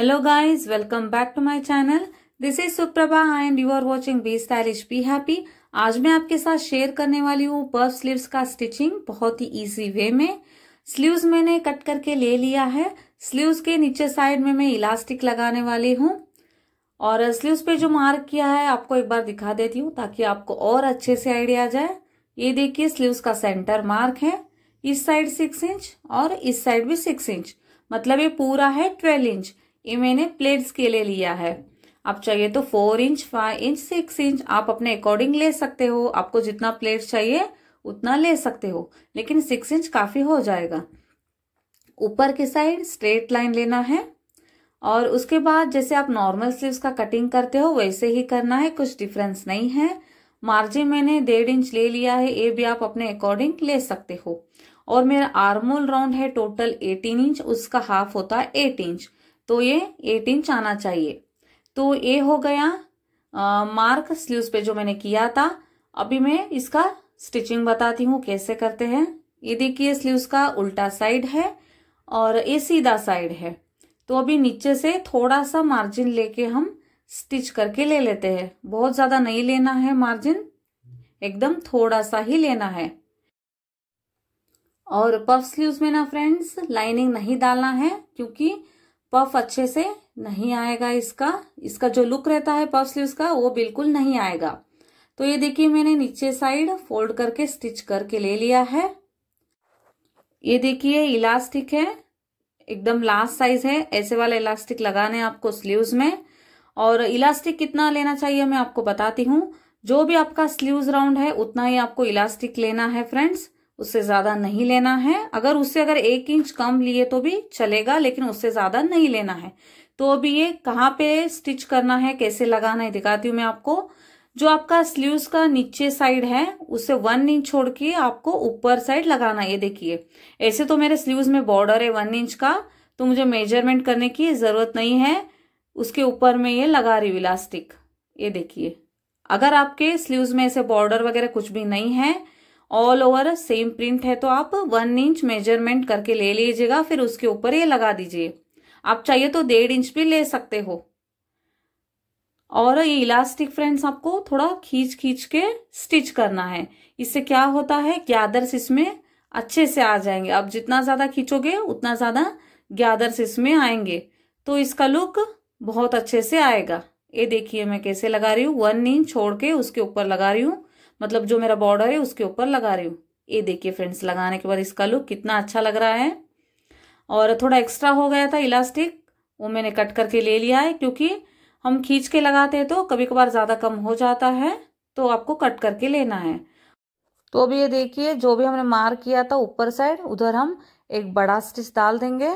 Hello guys, welcome back to my channel. This is Suprabha and you are watching Be Stylish Be Happy. आज मैं आपके साथ share करने वाली हूँ पर्फ स्लीव्स का स्टिचिंग बहुत ही इजी वे में स्लीव्स मैंने कट करके ले लिया है स्लीव्स के नीचे साइड में मैं इलास्टिक लगाने वाली हूँ और स्लीव्स पे जो मार्क किया है आपको एक बार दिखा देती हूँ ताकि आपको और अच्छे से आइडिया आ जाए ये देखिए स्लीव्स का सेंटर मार्क है इस साइड सिक्स इंच और इस साइड भी सिक्स इंच मतलब ये पूरा है ट्वेल्व इंच ये मैंने प्लेट्स के लिए लिया है आप चाहिए तो four inch five inch six inch आप अपने अकॉर्डिंग ले सकते हो आपको जितना प्लेट्स चाहिए उतना ले सकते हो लेकिन सिक्स इंच काफ़ी हो जाएगा ऊपर की साइड स्ट्रेट लाइन लेना है और उसके बाद जैसे आप नॉर्मल स्लीव्स का कटिंग करते हो वैसे ही करना है कुछ डिफरेंस नहीं है मार्जिन मैंने डेढ़ इंच ले लिया है ये भी आप अपने अकॉर्डिंग ले सकते हो और मेरा आर्मोल राउंड है टोटल एटीन इंच उसका हाफ होता है एट इंच तो ये एट इंच आना चाहिए तो ये हो गया आ, मार्क स्लीव्स पे जो मैंने किया था अभी मैं इसका स्टिचिंग बताती हूँ कैसे करते हैं ये देखिए स्लीव्स का उल्टा साइड है और ये सीधा साइड है तो अभी नीचे से थोड़ा सा मार्जिन लेके हम स्टिच करके ले लेते हैं बहुत ज़्यादा नहीं लेना है मार्जिन एकदम थोड़ा सा ही लेना है और पफ स्लीव्स में ना फ्रेंड्स लाइनिंग नहीं डालना है क्योंकि पफ अच्छे से नहीं आएगा इसका इसका जो लुक रहता है पफ स्लीव का वो बिल्कुल नहीं आएगा तो ये देखिए मैंने नीचे साइड फोल्ड करके स्टिच करके ले लिया है ये देखिए इलास्टिक है एकदम लास्ट साइज है ऐसे वाला इलास्टिक लगाने आपको स्लीव्स में और इलास्टिक कितना लेना चाहिए मैं आपको बताती हूँ जो भी आपका स्लीव्स राउंड है उतना ही आपको इलास्टिक लेना है फ्रेंड्स उससे ज्यादा नहीं लेना है अगर उससे अगर एक इंच कम लिए तो भी चलेगा लेकिन उससे ज्यादा नहीं लेना है तो अभी ये कहाँ पे स्टिच करना है कैसे लगाना है दिखाती हूँ मैं आपको जो आपका स्लीव्स का नीचे साइड है उसे वन इंच छोड़ के आपको ऊपर साइड लगाना ये देखिए ऐसे तो मेरे स्लीव्स में बॉर्डर है वन इंच का तो मुझे मेजरमेंट करने की ज़रूरत नहीं है उसके ऊपर में ये लगा रही इलास्टिक ये देखिए अगर आपके स्लीव्स में ऐसे बॉर्डर वगैरह कुछ भी नहीं है ऑल ओवर सेम प्रिंट है तो आप वन इंच मेजरमेंट करके ले लीजिएगा फिर उसके ऊपर ये लगा दीजिए आप चाहिए तो डेढ़ इंच भी ले सकते हो और ये इलास्टिक फ्रेंड्स आपको थोड़ा खींच खींच के स्टिच करना है इससे क्या होता है ग्यादर्स इसमें अच्छे से आ जाएंगे आप जितना ज़्यादा खींचोगे उतना ज़्यादा ग्यादर्स इसमें आएंगे तो इसका लुक बहुत अच्छे से आएगा ये देखिए मैं कैसे लगा रही हूँ वन इंच छोड़ के उसके ऊपर लगा रही हूँ मतलब जो मेरा बॉर्डर है उसके ऊपर लगा रही हूँ ये देखिए फ्रेंड्स लगाने के बाद इसका लुक कितना अच्छा लग रहा है और थोड़ा एक्स्ट्रा हो गया था इलास्टिक वो मैंने कट करके ले लिया है क्योंकि हम खींच के लगाते हैं तो कभी कभार ज़्यादा कम हो जाता है तो आपको कट करके लेना है तो अब ये देखिए जो भी हमने मार किया था ऊपर साइड उधर हम एक बड़ा स्टिच डाल देंगे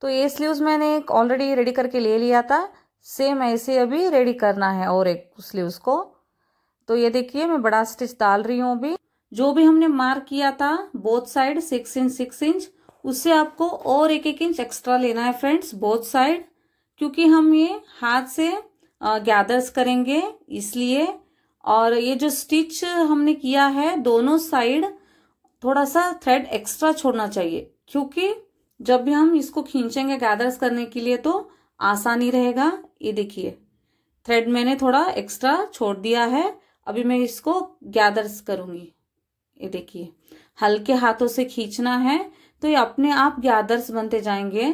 तो ये स्लीव्स मैंने एक ऑलरेडी रेडी करके ले लिया था सेम ऐसे अभी रेडी करना है और एक स्लीव्स को तो ये देखिए मैं बड़ा स्टिच डाल रही हूँ अभी जो भी हमने मार्क किया था both side six inch six inch उससे आपको और एक एक इंच एक्स्ट्रा लेना है फ्रेंड्स बोथ साइड क्योंकि हम ये हाथ से गैदर्स करेंगे इसलिए और ये जो स्टिच हमने किया है दोनों साइड थोड़ा सा थ्रेड एक्स्ट्रा छोड़ना चाहिए क्योंकि जब भी हम इसको खींचेंगे गैदर्स करने के लिए तो आसानी रहेगा ये देखिए थ्रेड मैंने थोड़ा एक्स्ट्रा छोड़ दिया है अभी मैं इसको गैदर्स करूंगी ये देखिए हल्के हाथों से खींचना है तो ये अपने आप गैदर्स बनते जाएंगे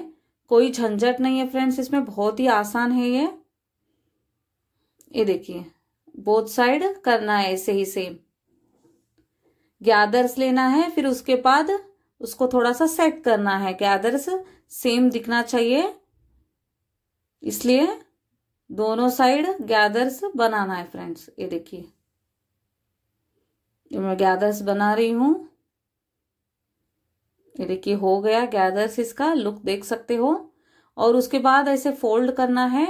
कोई झंझट नहीं है फ्रेंड्स इसमें बहुत ही आसान है ये ये देखिए बोथ साइड करना है ऐसे ही सेम गैदर्स लेना है फिर उसके बाद उसको थोड़ा सा सेट करना है गैदर्स सेम दिखना चाहिए इसलिए दोनों साइड गैदर्स बनाना है फ्रेंड्स ये देखिए जो मैं गैदर्स बना रही हूँ ये देखिए हो गया गैदर्स इसका लुक देख सकते हो और उसके बाद ऐसे फोल्ड करना है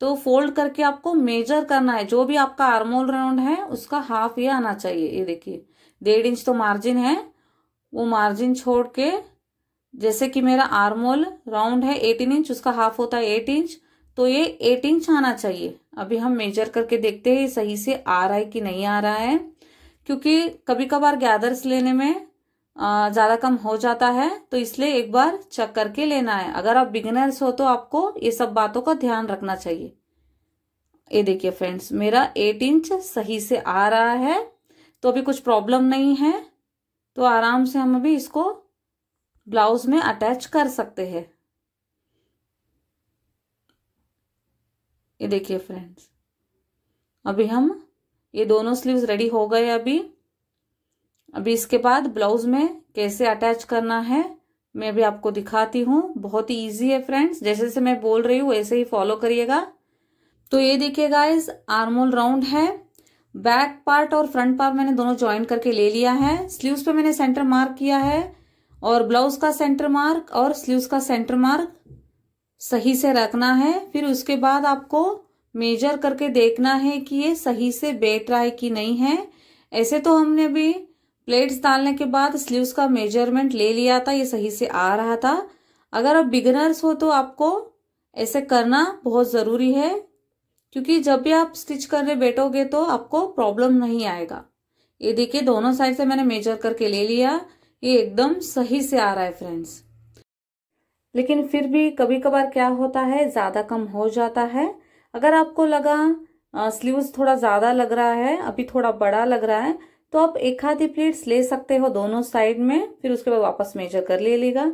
तो फोल्ड करके आपको मेजर करना है जो भी आपका आर्मोल राउंड है उसका हाफ ये आना चाहिए ये देखिए डेढ़ इंच तो मार्जिन है वो मार्जिन छोड़ के जैसे कि मेरा आर्मोल राउंड है एटीन इंच उसका हाफ होता है एट इंच तो ये एट इंच आना चाहिए अभी हम मेजर करके देखते हैं सही से आ रहा है कि नहीं आ रहा है क्योंकि कभी कभार गैदर्स लेने में ज़्यादा कम हो जाता है तो इसलिए एक बार चेक करके लेना है अगर आप बिगिनर्स हो तो आपको ये सब बातों का ध्यान रखना चाहिए ये देखिए फ्रेंड्स मेरा एट इंच सही से आ रहा है तो अभी कुछ प्रॉब्लम नहीं है तो आराम से हम अभी इसको ब्लाउज में अटैच कर सकते हैं ये देखिए फ्रेंड्स अभी हम ये दोनों स्लीव्स रेडी हो गए अभी अभी इसके बाद ब्लाउज में कैसे अटैच करना है मैं अभी आपको दिखाती हूँ बहुत ही ईजी है फ्रेंड्स जैसे जैसे मैं बोल रही हूँ वैसे ही फॉलो करिएगा तो ये देखिए गाइज आर्मोल राउंड है बैक पार्ट और फ्रंट पार्ट मैंने दोनों ज्वाइन करके ले लिया है स्लीव्स पे मैंने सेंटर मार्क किया है और ब्लाउज का सेंटर मार्क और स्लीव्स का सेंटर मार्क सही से रखना है फिर उसके बाद आपको मेजर करके देखना है कि ये सही से बैठ रहा है कि नहीं है ऐसे तो हमने भी प्लेट्स डालने के बाद स्लीव्स का मेजरमेंट ले लिया था ये सही से आ रहा था अगर आप बिगनर्स हो तो आपको ऐसे करना बहुत ज़रूरी है क्योंकि जब भी आप स्टिच करने बैठोगे तो आपको प्रॉब्लम नहीं आएगा ये देखिए दोनों साइड से मैंने मेजर करके ले लिया ये एकदम सही से आ रहा है फ्रेंड्स लेकिन फिर भी कभी कभार क्या होता है ज़्यादा कम हो जाता है अगर आपको लगा स्लीव्स थोड़ा ज़्यादा लग रहा है अभी थोड़ा बड़ा लग रहा है तो आप एक आधी प्लेट्स ले सकते हो दोनों साइड में फिर उसके बाद वापस मेजर कर ले लेगा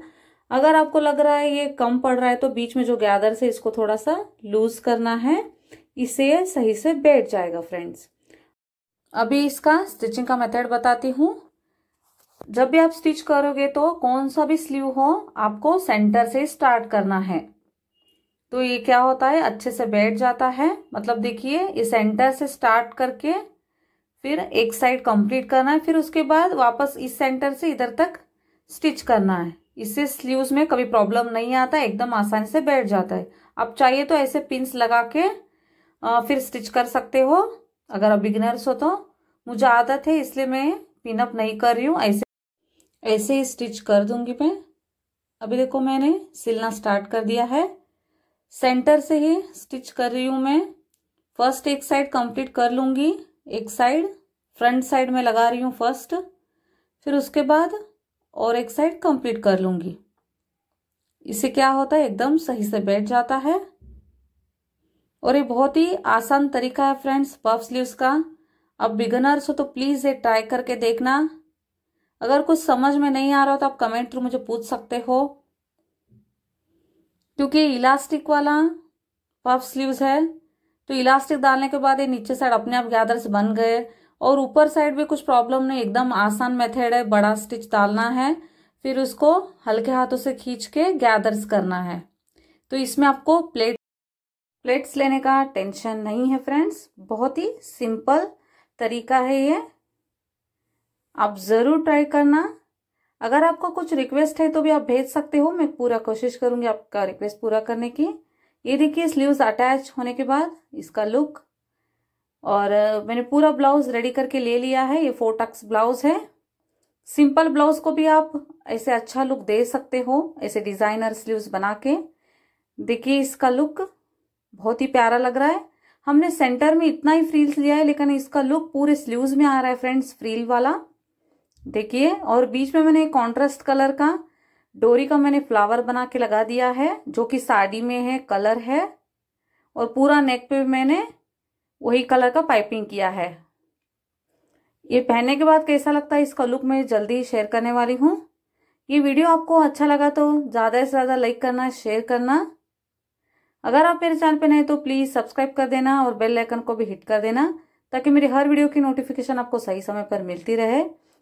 अगर आपको लग रहा है ये कम पड़ रहा है तो बीच में जो गैदर से इसको थोड़ा सा लूज करना है इसे सही से बैठ जाएगा फ्रेंड्स अभी इसका स्टिचिंग का मेथड बताती हूँ जब भी आप स्टिच करोगे तो कौन सा भी स्लीव हो आपको सेंटर से स्टार्ट करना है तो ये क्या होता है अच्छे से बैठ जाता है मतलब देखिए ये सेंटर से स्टार्ट करके फिर एक साइड कंप्लीट करना है फिर उसके बाद वापस इस सेंटर से इधर तक स्टिच करना है इससे स्लीव्स में कभी प्रॉब्लम नहीं आता एकदम आसानी से बैठ जाता है आप चाहिए तो ऐसे पिंस लगा के आ, फिर स्टिच कर सकते हो अगर आप बिगिनर्स हो तो मुझे आदत है इसलिए मैं पिनअप नहीं कर रही हूँ ऐसे ऐसे ही स्टिच कर दूंगी मैं अभी देखो मैंने सिलना स्टार्ट कर दिया है सेंटर से ही स्टिच कर रही हूं मैं फर्स्ट एक साइड कंप्लीट कर लूंगी एक साइड फ्रंट साइड में लगा रही हूं फर्स्ट फिर उसके बाद और एक साइड कंप्लीट कर लूंगी इसे क्या होता है एकदम सही से बैठ जाता है और ये बहुत ही आसान तरीका है फ्रेंड्स पफ स्लीव्स का अब बिगनर्स हो तो प्लीज़ ये ट्राई करके देखना अगर कुछ समझ में नहीं आ रहा हो तो आप कमेंट थ्रू मुझे पूछ सकते हो क्योंकि इलास्टिक वाला पफ स्लीव्स है तो इलास्टिक डालने के बाद ये नीचे साइड अपने आप गैदर्स बन गए और ऊपर साइड भी कुछ प्रॉब्लम नहीं एकदम आसान मेथड है बड़ा स्टिच डालना है फिर उसको हल्के हाथों से खींच के गैदर्स करना है तो इसमें आपको प्लेट प्लेट्स लेने का टेंशन नहीं है फ्रेंड्स बहुत ही सिंपल तरीका है ये आप ज़रूर ट्राई करना अगर आपका कुछ रिक्वेस्ट है तो भी आप भेज सकते हो मैं पूरा कोशिश करूंगी आपका रिक्वेस्ट पूरा करने की ये देखिए स्लीव्स अटैच होने के बाद इसका लुक और मैंने पूरा ब्लाउज रेडी करके ले लिया है ये फोर टक्स ब्लाउज है सिंपल ब्लाउज को भी आप ऐसे अच्छा लुक दे सकते हो ऐसे डिजाइनर स्लीव्स बना के देखिए इसका लुक बहुत ही प्यारा लग रहा है हमने सेंटर में इतना ही फ्रील्स लिया है लेकिन इसका लुक पूरे स्लीव्स में आ रहा है फ्रेंड्स फ्रील वाला देखिए और बीच में मैंने कॉन्ट्रास्ट कलर का डोरी का मैंने फ्लावर बना के लगा दिया है जो कि साड़ी में है कलर है और पूरा नेक पे मैंने वही कलर का पाइपिंग किया है ये पहनने के बाद कैसा लगता है इसका लुक मैं जल्दी शेयर करने वाली हूँ ये वीडियो आपको अच्छा लगा तो ज़्यादा से ज़्यादा लाइक करना शेयर करना अगर आप मेरे चैनल पर नए तो प्लीज़ सब्सक्राइब कर देना और बेल आइकन को भी हिट कर देना ताकि मेरी हर वीडियो की नोटिफिकेशन आपको सही समय पर मिलती रहे